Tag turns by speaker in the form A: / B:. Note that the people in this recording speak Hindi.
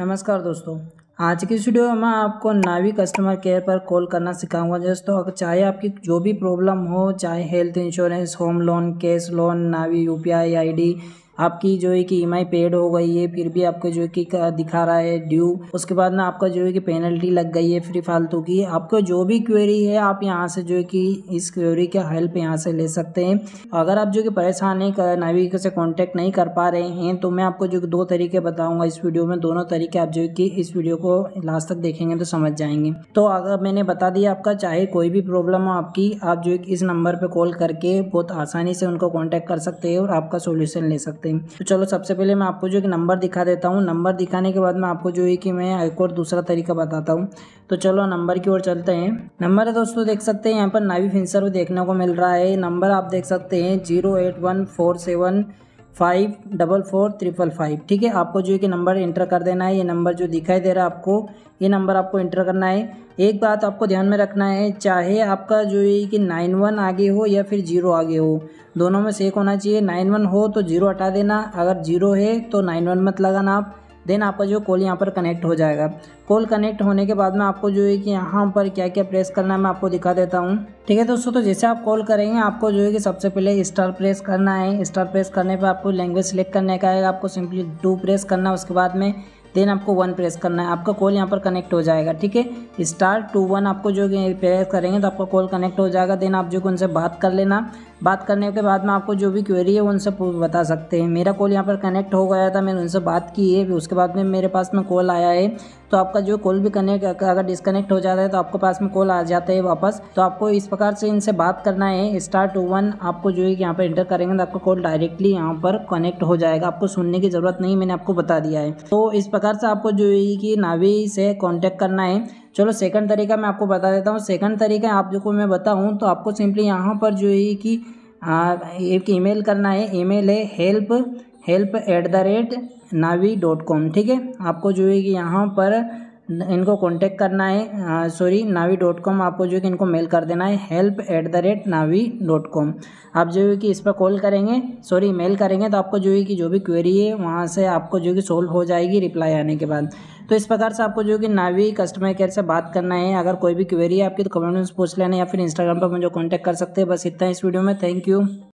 A: नमस्कार दोस्तों आज की वीडियो में मैं आपको नावी कस्टमर केयर पर कॉल करना सिखाऊंगा दोस्तों चाहे आपकी जो भी प्रॉब्लम हो चाहे health insurance home loan cash loan Navi UPI ID आपकी जो है कि ई e पेड हो गई है फिर भी आपको जो है कि दिखा रहा है ड्यू उसके बाद ना आपका जो है कि पेनल्टी लग गई है फ्री फालतू की आपको जो भी क्वेरी है आप यहाँ से जो है कि इस क्वेरी का हेल्प यहाँ से ले सकते हैं अगर आप जो कि परेशान है नाविक से कॉन्टैक्ट नहीं कर पा रहे हैं तो मैं आपको जो दो तरीके बताऊँगा इस वीडियो में दोनों तरीके आप जो है कि इस वीडियो को लास्ट तक देखेंगे तो समझ जाएंगे तो अगर मैंने बता दिया आपका चाहे कोई भी प्रॉब्लम हो आपकी आप जो इस नंबर पर कॉल करके बहुत आसानी से उनको कॉन्टैक्ट कर सकते हैं और आपका सोल्यूशन ले सकते हैं सकते हैं तो चलो सबसे पहले मैं आपको जो एक नंबर दिखा देता हूँ नंबर दिखाने के बाद मैं आपको जो है कि मैं एक और दूसरा तरीका बताता हूँ तो चलो नंबर की ओर चलते हैं नंबर है दोस्तों देख सकते हैं यहाँ पर नावी फिंसर भी देखने को मिल रहा है नंबर आप देख सकते हैं zero eight one four seven five double four triple five ठीक है आपको जो है कि नंबर इंटर कर देना है ये नंबर जो दिखाई दे रहा है आपको ये नंबर आपको इंटर करना है एक बात आपको ध्यान में रखना है चाहे आपका जो है कि नाइन वन आगे हो या फिर जीरो आगे हो दोनों में से एक होना चाहिए नाइन वन हो तो जीरो हटा देना अगर जीरो है तो नाइन वन मत लगाना आप देन आपका जो कॉल यहाँ पर कनेक्ट हो जाएगा कॉल कनेक्ट होने के बाद में आपको जो है कि यहाँ पर क्या क्या प्रेस करना है मैं आपको दिखा देता हूँ ठीक है दोस्तों तो जैसे आप कॉल करेंगे आपको जो है कि सबसे पहले स्टार प्रेस करना है स्टार प्रेस करने पर आपको लैंग्वेज सेलेक्ट करने का है आपको सिंपली टू प्रेस करना है उसके बाद में देन आपको वन प्रेस करना है आपका कॉल यहाँ पर कनेक्ट हो जाएगा ठीक है स्टार टू वन आपको जो प्रेस करेंगे तो आपका कॉल कनेक्ट हो जाएगा देन आप जो कि उनसे बात कर लेना बात करने के बाद में आपको जो भी क्वेरी है उनसे बता सकते हैं मेरा कॉल यहाँ पर कनेक्ट हो गया था मैंने उनसे बात की है उसके बाद में मेरे पास में कॉल आया है तो आपका जो कॉल भी कनेक्ट अगर डिस्कनेक्ट हो जाता है तो आपके पास में कॉल आ जाता है वापस तो आपको इस प्रकार से इनसे बात करना है स्टार टू वन आपको जो है यहाँ पर इंटर करेंगे तो आपका कॉल डायरेक्टली यहाँ पर कनेक्ट हो जाएगा आपको सुनने की ज़रूरत नहीं मैंने आपको बता दिया है तो इस प्रकार प्रकार से आपको जो है कि नावी से कांटेक्ट करना है चलो सेकंड तरीका मैं आपको बता देता हूँ सेकंड तरीका आप जो को मैं बताऊँ तो आपको सिंपली यहाँ पर जो है कि एक ईमेल करना है ईमेल है help help at the rate Navi dot com ठीक है आपको जो है कि यहाँ पर इनको कॉन्टेक्ट करना है सॉरी हाँ, नावी डॉट कॉम आपको जो कि इनको मेल कर देना है help at the rate Navi dot com आप जो है कि इस पर कॉल करेंगे सॉरी मेल करेंगे तो आपको जो है कि जो भी क्वेरी है वहाँ से आपको जो कि सोल्व हो जाएगी रिप्लाई आने के बाद तो इस प्रकार से आपको जो कि नावी कस्टमर केयर से बात करना है अगर कोई भी क्वेरी है आपकी तो कमेंट में पूछ लेना या फिर इंस्टाग्राम पर मुझे कॉन्टैक्ट कर सकते हैं बस इतना इस वीडियो में थैंक यू